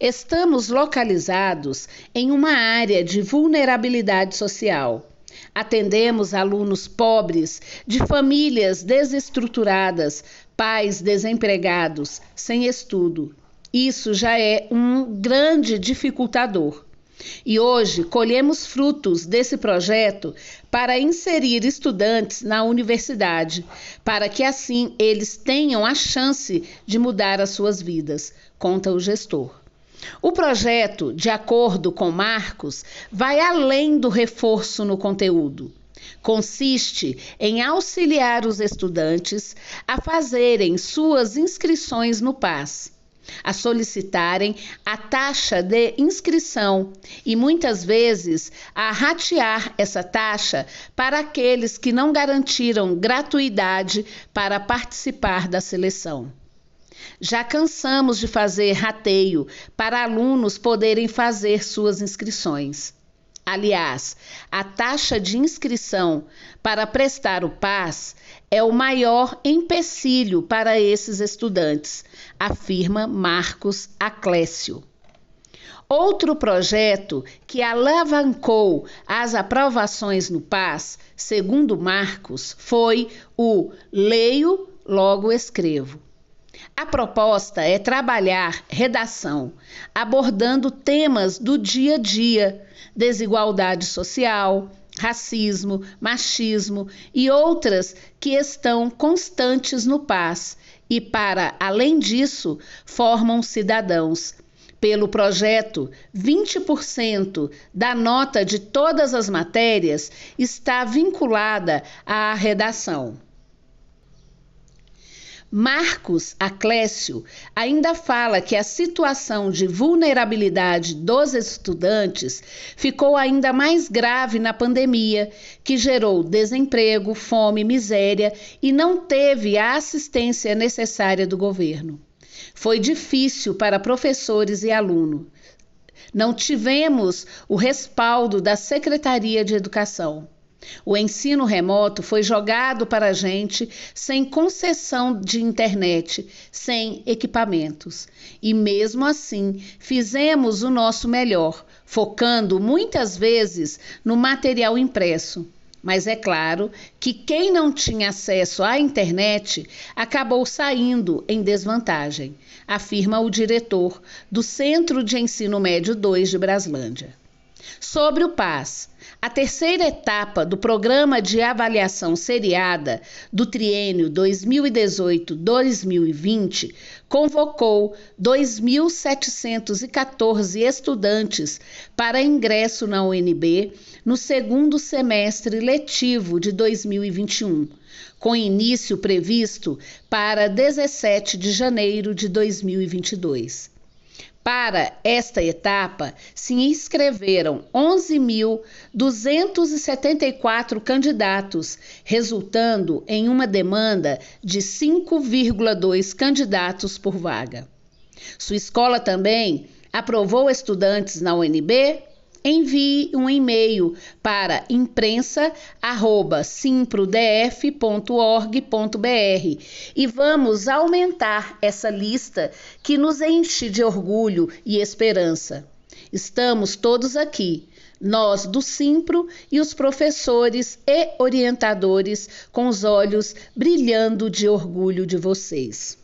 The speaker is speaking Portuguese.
Estamos localizados em uma área de vulnerabilidade social. Atendemos alunos pobres, de famílias desestruturadas, pais desempregados, sem estudo. Isso já é um grande dificultador. E hoje colhemos frutos desse projeto para inserir estudantes na universidade, para que assim eles tenham a chance de mudar as suas vidas, conta o gestor. O projeto, de acordo com Marcos, vai além do reforço no conteúdo. Consiste em auxiliar os estudantes a fazerem suas inscrições no PAS, a solicitarem a taxa de inscrição e muitas vezes a ratear essa taxa para aqueles que não garantiram gratuidade para participar da seleção. Já cansamos de fazer rateio para alunos poderem fazer suas inscrições. Aliás, a taxa de inscrição para prestar o PAS é o maior empecilho para esses estudantes, afirma Marcos Aclécio. Outro projeto que alavancou as aprovações no PAS, segundo Marcos, foi o Leio, Logo Escrevo. A proposta é trabalhar redação, abordando temas do dia a dia, desigualdade social, racismo, machismo e outras que estão constantes no PAS e, para além disso, formam cidadãos. Pelo projeto, 20% da nota de todas as matérias está vinculada à redação. Marcos Aclécio ainda fala que a situação de vulnerabilidade dos estudantes ficou ainda mais grave na pandemia, que gerou desemprego, fome, miséria e não teve a assistência necessária do governo. Foi difícil para professores e alunos. Não tivemos o respaldo da Secretaria de Educação. O ensino remoto foi jogado para a gente sem concessão de internet, sem equipamentos. E mesmo assim, fizemos o nosso melhor, focando muitas vezes no material impresso. Mas é claro que quem não tinha acesso à internet acabou saindo em desvantagem, afirma o diretor do Centro de Ensino Médio 2 de Braslândia. Sobre o PAS, a terceira etapa do Programa de Avaliação Seriada do triênio 2018-2020 convocou 2.714 estudantes para ingresso na UNB no segundo semestre letivo de 2021, com início previsto para 17 de janeiro de 2022. Para esta etapa, se inscreveram 11.274 candidatos, resultando em uma demanda de 5,2 candidatos por vaga. Sua escola também aprovou estudantes na UNB envie um e-mail para imprensa@simprodf.org.br e vamos aumentar essa lista que nos enche de orgulho e esperança. Estamos todos aqui, nós do Simpro e os professores e orientadores com os olhos brilhando de orgulho de vocês.